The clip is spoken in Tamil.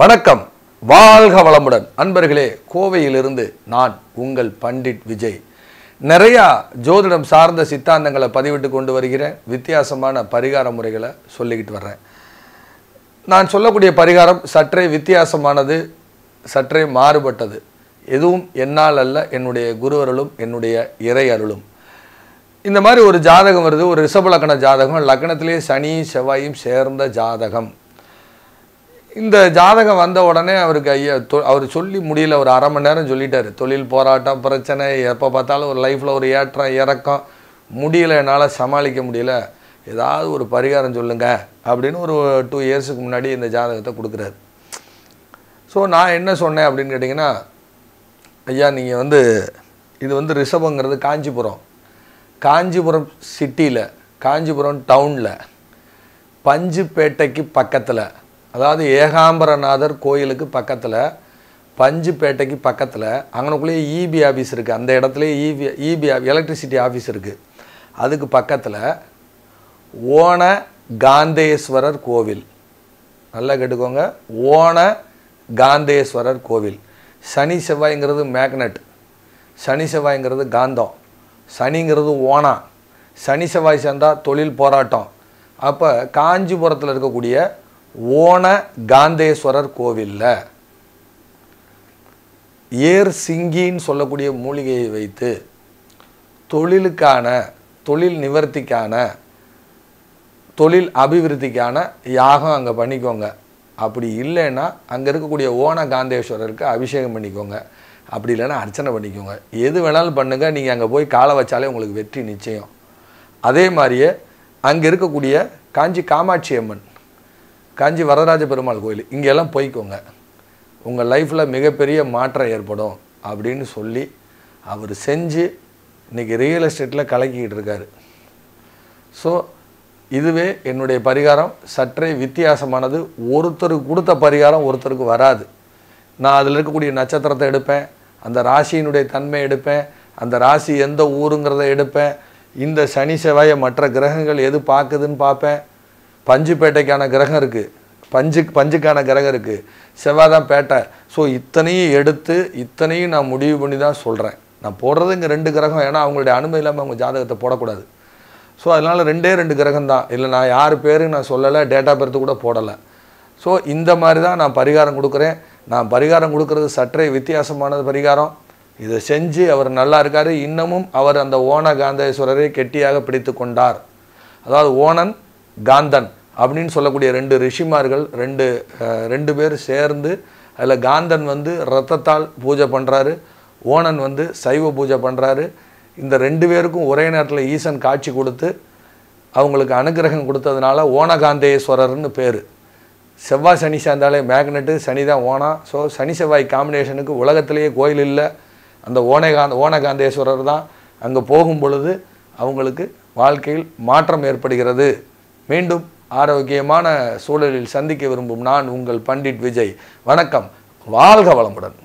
வணக்கம் வாழ்க வளமுடன் அன்பர்களே கோவையிலிருந்து நான் உங்கள் பண்டிட் விஜய் நிறையா ஜோதிடம் சார்ந்த சித்தாந்தங்களை பதிவிட்டு கொண்டு வருகிறேன் வித்தியாசமான பரிகார முறைகளை சொல்லிக்கிட்டு வர்றேன் நான் சொல்லக்கூடிய பரிகாரம் சற்றே வித்தியாசமானது சற்றே மாறுபட்டது எதுவும் என்னால் அல்ல என்னுடைய குருவர்களும் என்னுடைய இறை அருளும் இந்த மாதிரி ஒரு ஜாதகம் வருது ஒரு ரிஷபலக்கண ஜாதகம் லக்னத்திலேயே சனியும் செவ்வாயும் சேர்ந்த ஜாதகம் இந்த ஜாதகம் வந்த உடனே அவருக்கு ஐயா அவர் சொல்லி முடியல ஒரு அரை மணி நேரம் சொல்லிட்டார் தொழில் போராட்டம் பிரச்சனை எப்போ பார்த்தாலும் ஒரு லைஃப்பில் ஒரு ஏற்றம் இறக்கம் முடியல என்னால் சமாளிக்க முடியல ஏதாவது ஒரு பரிகாரம் சொல்லுங்கள் அப்படின்னு ஒரு டூ இயர்ஸுக்கு முன்னாடி இந்த ஜாதகத்தை கொடுக்குறாரு ஸோ நான் என்ன சொன்னேன் அப்படின்னு கேட்டிங்கன்னா ஐயா நீங்கள் வந்து இது வந்து ரிஷபங்கிறது காஞ்சிபுரம் காஞ்சிபுரம் சிட்டியில் காஞ்சிபுரம் டவுனில் பஞ்சுப்பேட்டைக்கு பக்கத்தில் அதாவது ஏகாம்பரநாதர் கோயிலுக்கு பக்கத்தில் பஞ்சுப்பேட்டைக்கு பக்கத்தில் அங்கனக்குள்ளேயே இபி e ஆஃபீஸ் இருக்குது அந்த இடத்துல இபி இபி எலக்ட்ரிசிட்டி ஆஃபீஸ் இருக்குது அதுக்கு பக்கத்தில் ஓண காந்தேஸ்வரர் கோவில் நல்லா கேட்டுக்கோங்க ஓண காந்தேஸ்வரர் கோவில் சனி செவ்வாய்ங்கிறது மேக்னட் சனி செவ்வாய்ங்கிறது காந்தம் சனிங்கிறது ஓணா சனி செவ்வாய் சேர்ந்தால் தொழில் போராட்டம் அப்போ காஞ்சிபுரத்தில் இருக்கக்கூடிய ஓன காந்தேஸ்வரர் கோவிலில் ஏர் சிங்கின்னு சொல்லக்கூடிய மூலிகையை வைத்து தொழிலுக்கான தொழில் நிவர்த்திக்கான தொழில் அபிவிருத்திக்கான யாகம் அங்கே பண்ணிக்கோங்க அப்படி இல்லைன்னா அங்கே இருக்கக்கூடிய ஓன காந்தேஸ்வரருக்கு அபிஷேகம் பண்ணிக்கோங்க அப்படி இல்லைன்னா அர்ச்சனை பண்ணிக்கோங்க எது வேணாலும் பண்ணுங்கள் நீங்கள் அங்கே போய் காலை வச்சாலே உங்களுக்கு வெற்றி நிச்சயம் அதே மாதிரியே அங்கே இருக்கக்கூடிய காஞ்சி காமாட்சி அம்மன் காஞ்சி வரதராஜ பெருமாள் கோயில் இங்கெல்லாம் போய்க்கோங்க உங்கள் லைஃப்பில் மிகப்பெரிய மாற்றம் ஏற்படும் அப்படின்னு சொல்லி அவர் செஞ்சு இன்றைக்கி ரியல் எஸ்டேட்டில் கலக்கிக்கிட்டு இருக்கார் ஸோ இதுவே என்னுடைய பரிகாரம் சற்றே வித்தியாசமானது ஒருத்தருக்கு கொடுத்த பரிகாரம் ஒருத்தருக்கு வராது நான் அதில் இருக்கக்கூடிய நட்சத்திரத்தை எடுப்பேன் அந்த ராசியினுடைய தன்மை எடுப்பேன் அந்த ராசி எந்த ஊருங்கிறத எடுப்பேன் இந்த சனி செவ்வாயை மற்ற கிரகங்கள் எது பார்க்குதுன்னு பார்ப்பேன் பஞ்சுப்பேட்டைக்கான கிரகம் இருக்குது பஞ்சு பஞ்சுக்கான கிரகம் இருக்குது செவ்வாய் தான் பேட்டை ஸோ இத்தனையும் எடுத்து இத்தனையும் நான் முடிவு பண்ணி தான் சொல்கிறேன் நான் போடுறது இங்கே ரெண்டு கிரகம் ஏன்னா அவங்களுடைய அனுமதி இல்லாமல் அவங்க ஜாதகத்தை போடக்கூடாது ஸோ அதனால் ரெண்டே ரெண்டு கிரகம் தான் இல்லை நான் யார் பேரும் நான் சொல்லலை டேட்டா பர்த்து கூட போடலை ஸோ இந்த மாதிரி தான் நான் பரிகாரம் கொடுக்குறேன் நான் பரிகாரம் கொடுக்குறது சற்றே வித்தியாசமானது பரிகாரம் இதை செஞ்சு அவர் நல்லா இருக்கார் இன்னமும் அவர் அந்த ஓன காந்தேஸ்வரரை கெட்டியாக பிடித்து கொண்டார் அதாவது ஓணன் காந்தன் அப்படின்னு சொல்லக்கூடிய ரெண்டு ரிஷிமார்கள் ரெண்டு ரெண்டு பேர் சேர்ந்து அதில் காந்தன் வந்து ரத்தத்தால் பூஜை பண்ணுறாரு ஓணன் வந்து சைவ பூஜை பண்ணுறாரு இந்த ரெண்டு பேருக்கும் ஒரே நேரத்தில் ஈசன் காட்சி கொடுத்து அவங்களுக்கு அனுகிரகம் கொடுத்ததுனால ஓனகாந்தேஸ்வரர்னு பேர் செவ்வாய் சனி சேர்ந்தாலே மேக்னெட்டு சனி தான் ஓனா ஸோ சனி செவ்வாய் காம்பினேஷனுக்கு உலகத்திலேயே கோயில் இல்லை அந்த ஓனகாந்த ஓனகாந்தேஸ்வரர் தான் அங்கே போகும் பொழுது அவங்களுக்கு வாழ்க்கையில் மாற்றம் ஏற்படுகிறது மீண்டும் ஆரோக்கியமான சூழலில் சந்திக்க விரும்பும் நான் உங்கள் பண்டிட் விஜய் வணக்கம் வாழ்க வளமுடன்